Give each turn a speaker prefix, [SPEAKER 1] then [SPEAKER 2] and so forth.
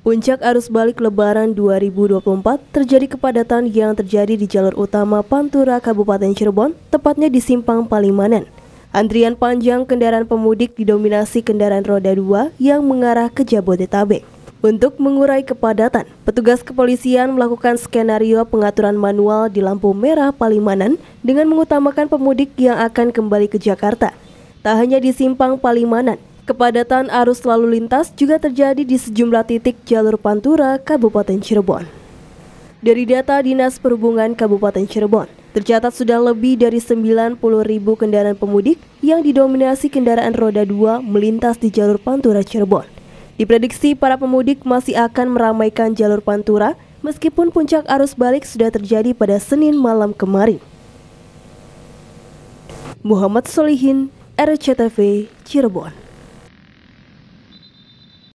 [SPEAKER 1] Puncak arus balik Lebaran 2024 terjadi kepadatan yang terjadi di jalur utama Pantura Kabupaten Cirebon, tepatnya di Simpang Palimanan. Antrian panjang kendaraan pemudik didominasi kendaraan roda 2 yang mengarah ke Jabodetabek. Untuk mengurai kepadatan, petugas kepolisian melakukan skenario pengaturan manual di lampu merah Palimanan dengan mengutamakan pemudik yang akan kembali ke Jakarta. Tak hanya di Simpang Palimanan, Kepadatan arus lalu lintas juga terjadi di sejumlah titik jalur Pantura, Kabupaten Cirebon. Dari data Dinas Perhubungan Kabupaten Cirebon, tercatat sudah lebih dari 90 ribu kendaraan pemudik yang didominasi kendaraan roda 2 melintas di jalur Pantura Cirebon. Diprediksi para pemudik masih akan meramaikan jalur Pantura meskipun puncak arus balik sudah terjadi pada Senin malam kemarin. Muhammad Solihin, RCTV, Cirebon.